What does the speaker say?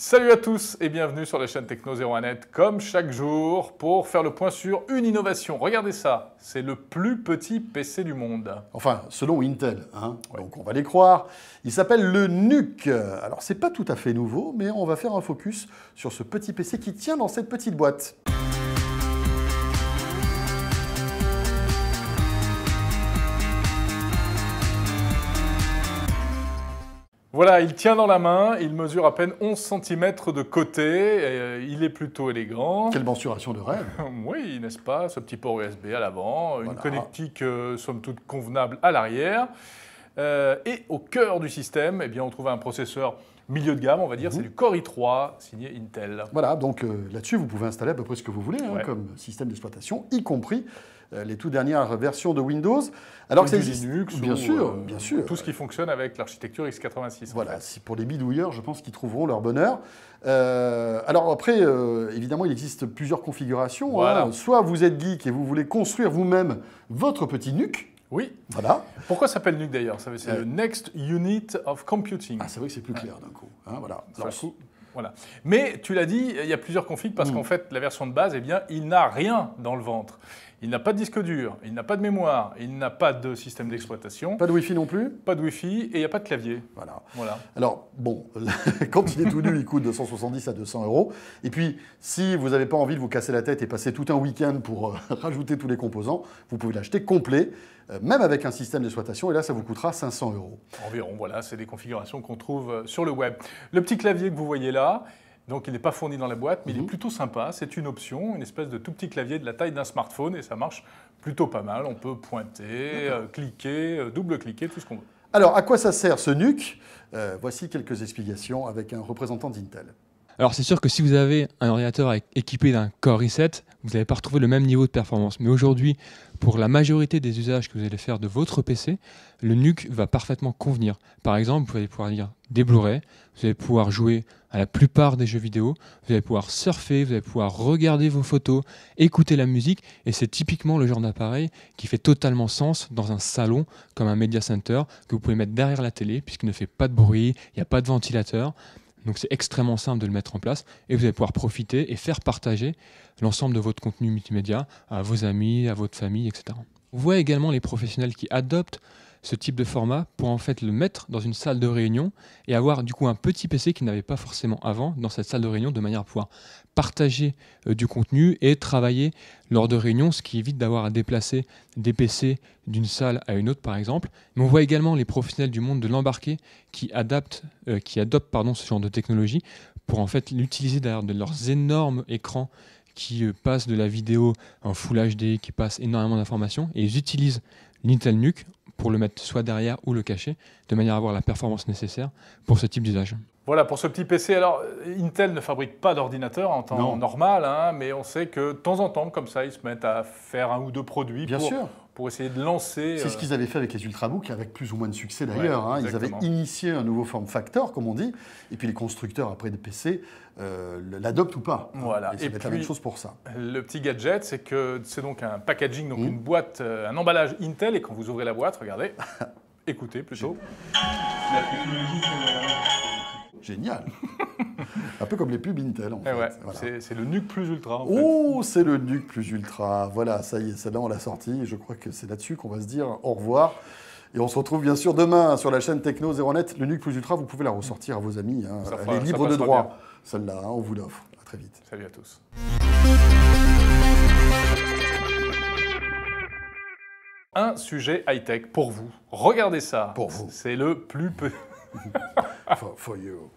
Salut à tous et bienvenue sur la chaîne Techno 01net, comme chaque jour, pour faire le point sur une innovation. Regardez ça, c'est le plus petit PC du monde. Enfin, selon Intel, hein donc on va les croire. Il s'appelle le NUC. Alors, c'est pas tout à fait nouveau, mais on va faire un focus sur ce petit PC qui tient dans cette petite boîte. Voilà, il tient dans la main, il mesure à peine 11 cm de côté, euh, il est plutôt élégant. Quelle mensuration de rêve Oui, n'est-ce pas Ce petit port USB à l'avant, une connectique euh, somme toute convenable à l'arrière. Euh, et au cœur du système, eh bien, on trouve un processeur milieu de gamme, on va dire, mhm. c'est du Core i3 signé Intel. Voilà, donc euh, là-dessus, vous pouvez installer à peu près ce que vous voulez hein, comme système d'exploitation, y compris euh, les toutes dernières versions de Windows. Alors que c'est Linux, bien sûr, bien sûr. Tout ce qui fonctionne avec l'architecture x86. Voilà, Si pour les bidouilleurs, je pense qu'ils trouveront leur bonheur. alors après, évidemment, il existe plusieurs configurations. Hein. Soit vous êtes geek et vous voulez construire vous-même votre petit nuque, oui. Voilà. Pourquoi s'appelle NUC d'ailleurs C'est euh, le Next Unit of Computing. Ah, c'est vrai que c'est plus clair d'un coup. Hein, voilà. voilà. Mais tu l'as dit, il y a plusieurs configs parce mm. qu'en fait, la version de base, eh bien, il n'a rien dans le ventre. Il n'a pas de disque dur, il n'a pas de mémoire, il n'a pas de système d'exploitation. Pas de Wi-Fi non plus Pas de Wi-Fi et il n'y a pas de clavier. Voilà. voilà. Alors, bon, quand il est tout nu, il coûte de 170 à 200 euros. Et puis, si vous n'avez pas envie de vous casser la tête et passer tout un week-end pour euh, rajouter tous les composants, vous pouvez l'acheter complet euh, même avec un système d'exploitation, et là, ça vous coûtera 500 euros. Environ, voilà, c'est des configurations qu'on trouve euh, sur le web. Le petit clavier que vous voyez là, donc il n'est pas fourni dans la boîte, mais il est mhm. plutôt sympa. C'est une option, une espèce de tout petit clavier de la taille d'un smartphone et ça marche plutôt pas mal. On peut pointer, euh, cliquer, euh, double-cliquer, tout ce qu'on veut. Alors à quoi ça sert ce NUC euh, Voici quelques explications avec un représentant d'Intel. Alors c'est sûr que si vous avez un ordinateur équipé d'un Core i7, vous n'allez pas retrouver le même niveau de performance. Mais aujourd'hui, pour la majorité des usages que vous allez faire de votre PC, le NUC va parfaitement convenir. Par exemple, vous allez pouvoir lire des Blu-ray, vous allez pouvoir jouer à la plupart des jeux vidéo, vous allez pouvoir surfer, vous allez pouvoir regarder vos photos, écouter la musique, et c'est typiquement le genre d'appareil qui fait totalement sens dans un salon comme un media center que vous pouvez mettre derrière la télé puisqu'il ne fait pas de bruit, il n'y a pas de ventilateur. Donc c'est extrêmement simple de le mettre en place et vous allez pouvoir profiter et faire partager l'ensemble de votre contenu multimédia à vos amis, à votre famille, etc. On voit également les professionnels qui adoptent ce type de format pour en fait le mettre dans une salle de réunion et avoir du coup un petit PC qu'ils n'avaient pas forcément avant dans cette salle de réunion de manière à pouvoir partager euh, du contenu et travailler lors de réunions, ce qui évite d'avoir à déplacer des PC d'une salle à une autre par exemple. Mais on voit également les professionnels du monde de l'embarqué qui adaptent, euh, qui adoptent pardon, ce genre de technologie pour en fait l'utiliser derrière de leurs énormes écrans qui euh, passent de la vidéo en Full HD, qui passe énormément d'informations, et ils utilisent l'Intel Nuke pour le mettre soit derrière ou le cacher, de manière à avoir la performance nécessaire pour ce type d'usage. Voilà, pour ce petit PC, alors Intel ne fabrique pas d'ordinateur en temps normal, hein, mais on sait que de temps en temps, comme ça, ils se mettent à faire un ou deux produits Bien sûr pour essayer de lancer. C'est ce euh, qu'ils avaient fait avec les Ultrabooks, avec plus ou moins de succès d'ailleurs. Hein. Ils avaient initié un nouveau form factor, comme on dit, et puis les constructeurs après des PC euh, l'adoptent ou pas. Hein. Voilà. Et, ça être la même chose pour ça. Le petit gadget, c'est que c'est donc un packaging, donc mmh. une boîte, euh, un emballage Intel, et quand vous ouvrez la boîte, regardez, écoutez plutôt. Génial un peu comme les pubs Intel. Eh c'est le NUC plus ultra. oh, c'est le NUC plus ultra. Voilà, ça y est, celle-là, on l'a sortie. Je crois que c'est là-dessus qu'on va se dire au revoir. Et on se retrouve bien sûr demain sur la chaîne Techno 0 Net. Le NUC plus ultra, vous pouvez la ressortir à vos amis. Hein. Elle est libre de droit, celle-là. Hein, on vous l'offre. À très vite. Salut à tous. un sujet high-tech pour vous. Regardez ça. Pour vous. C'est le plus peu. for you.